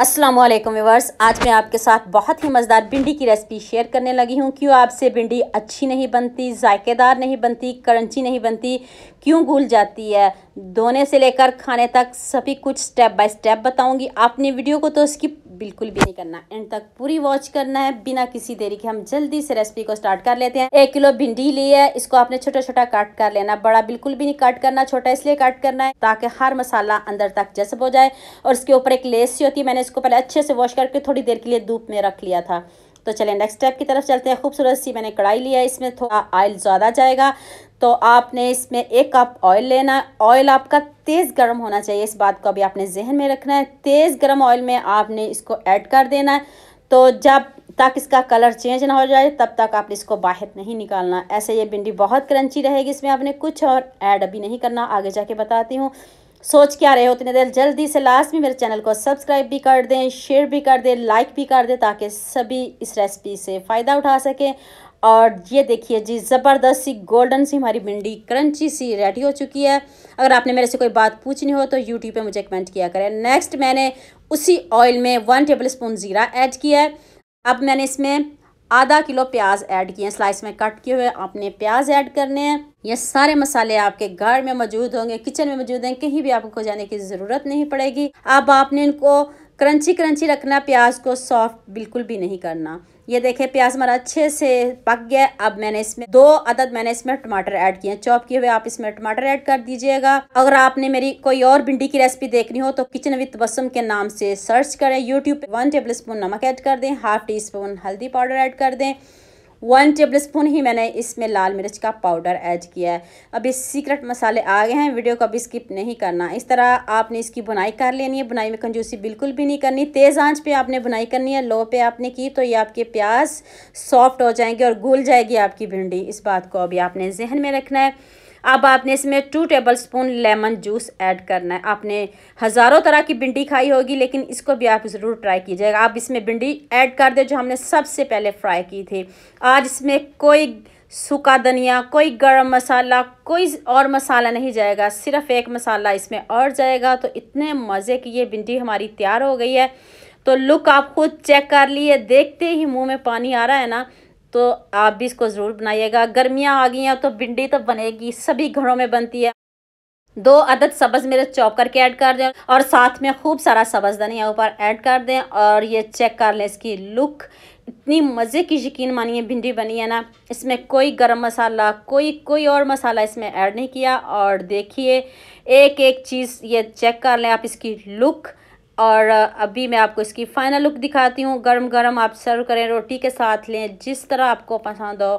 असलम व्यवर्स आज मैं आपके साथ बहुत ही मज़ेदार भिंडी की रेसिपी शेयर करने लगी हूँ क्यों आपसे भिंडी अच्छी नहीं बनती जायकेदार नहीं बनती करंची नहीं बनती क्यों घुल जाती है धोने से लेकर खाने तक सभी कुछ स्टेप बाय स्टेप बताऊँगी आपने वीडियो को तो स्किप बिल्कुल भी नहीं करना एंड तक पूरी वॉच करना है बिना किसी देरी के हम जल्दी से रेसिपी को स्टार्ट कर लेते हैं एक किलो भिंडी ली है इसको आपने छोटा छोटा काट कर लेना बड़ा बिल्कुल भी नहीं काट करना छोटा इसलिए काट करना है ताकि हर मसाला अंदर तक जसब हो जाए और इसके ऊपर एक लेस सी होती है मैंने इसको पहले अच्छे से वॉश करके थोड़ी देर के लिए धूप में रख लिया था तो चलिए नेक्स्ट स्टेप की तरफ चलते हैं खूबसूरत सी मैंने कढ़ाई लिया इसमें थोड़ा ऑयल ज़्यादा जाएगा तो आपने इसमें एक कप ऑयल लेना ऑयल आपका तेज़ गर्म होना चाहिए इस बात को अभी आपने जहन में रखना है तेज़ गर्म ऑयल में आपने इसको ऐड कर देना है तो जब तक इसका कलर चेंज ना हो जाए तब तक आपने इसको बाहर नहीं निकालना ऐसे ये भिंडी बहुत क्रंची रहेगी इसमें आपने कुछ और ऐड अभी नहीं करना आगे जाके बताती हूँ सोच क्या रहे हो इतने देर जल्दी से लास्ट में मेरे चैनल को सब्सक्राइब भी कर दें शेयर भी कर दें लाइक भी कर दें ताकि सभी इस रेसिपी से फ़ायदा उठा सकें और ये देखिए जी ज़बरदस्त सी गोल्डन सी हमारी भिंडी क्रंची सी रेडी हो चुकी है अगर आपने मेरे से कोई बात पूछनी हो तो यूट्यूब पे मुझे कमेंट किया करें नेक्स्ट मैंने उसी ऑयल में वन टेबल स्पून ज़ीरा ऐड किया है अब मैंने इसमें आधा किलो प्याज ऐड किए स्लाइस में कट किए हुए आपने प्याज ऐड करने हैं ये सारे मसाले आपके घर में मौजूद होंगे किचन में मौजूद हैं कहीं भी आपको जाने की ज़रूरत नहीं पड़ेगी अब आपने इनको क्रंची क्रंची रखना प्याज को सॉफ्ट बिल्कुल भी नहीं करना ये देखें प्याज हमारा अच्छे से पक गया अब मैंने इसमें दो अदद मैंने इसमें टमाटर ऐड किए हैं चॉप किए हुए आप इसमें टमाटर ऐड कर दीजिएगा अगर आपने मेरी कोई और भिंडी की रेसिपी देखनी हो तो किचन विद बसम के नाम से सर्च करें यूट्यूब पे वन टेबल स्पून नमक ऐड कर दें हाफ टी स्पून हल्दी पाउडर ऐड कर दें वन स्पून ही मैंने इसमें लाल मिर्च का पाउडर ऐड किया है अभी सीक्रेट मसाले आ गए हैं वीडियो को अभी स्किप नहीं करना इस तरह आपने इसकी बुनाई कर लेनी है बुनाई में कंजूसी बिल्कुल भी नहीं करनी तेज़ आंच पे आपने बुनाई करनी है लो पे आपने की तो ये आपके प्याज सॉफ्ट हो जाएंगे और घुल जाएगी आपकी भिंडी इस बात को अभी आपने जहन में रखना है अब आपने इसमें two tablespoon lemon juice add करना है आपने हज़ारों तरह की भिंडी खाई होगी लेकिन इसको भी आप ज़रूर ट्राई कीजिएगा आप इसमें भिंडी ऐड कर दें जो हमने सबसे पहले फ्राई की थी आज इसमें कोई सूखा धनिया कोई गरम मसाला कोई और मसाला नहीं जाएगा सिर्फ एक मसाला इसमें और जाएगा तो इतने मज़े की ये भिंडी हमारी तैयार हो गई है तो लुक आप खुद चेक कर लिए देखते ही मुंह में पानी आ रहा है ना तो आप भी इसको ज़रूर बनाइएगा गर्मियाँ आ गई हैं तो भिंडी तो बनेगी सभी घरों में बनती है दो अदद सब्ज़ मेरे चॉप करके ऐड कर दें और साथ में खूब सारा सब्ज़ धनिया ऊपर ऐड कर दें और ये चेक कर लें इसकी लुक इतनी मज़े की यकीन मानिए भिंडी बनी है ना इसमें कोई गरम मसाला कोई कोई और मसाला इसमें ऐड नहीं किया और देखिए एक एक चीज़ ये चेक कर लें आप इसकी लुक और अभी मैं आपको इसकी फ़ाइनल लुक दिखाती हूँ गर्म गर्म आप सर्व करें रोटी के साथ लें जिस तरह आपको पसंद हो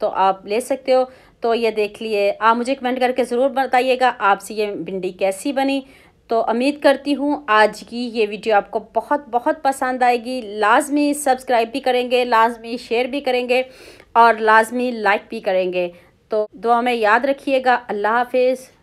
तो आप ले सकते हो तो ये देख लिए आप मुझे कमेंट करके ज़रूर बताइएगा आपसे ये भिंडी कैसी बनी तो उम्मीद करती हूँ आज की ये वीडियो आपको बहुत बहुत पसंद आएगी लाजमी सब्सक्राइब भी करेंगे लाजमी शेयर भी करेंगे और लाजमी लाइक भी करेंगे तो दुआ में याद रखिएगा अल्लाह हाफिज़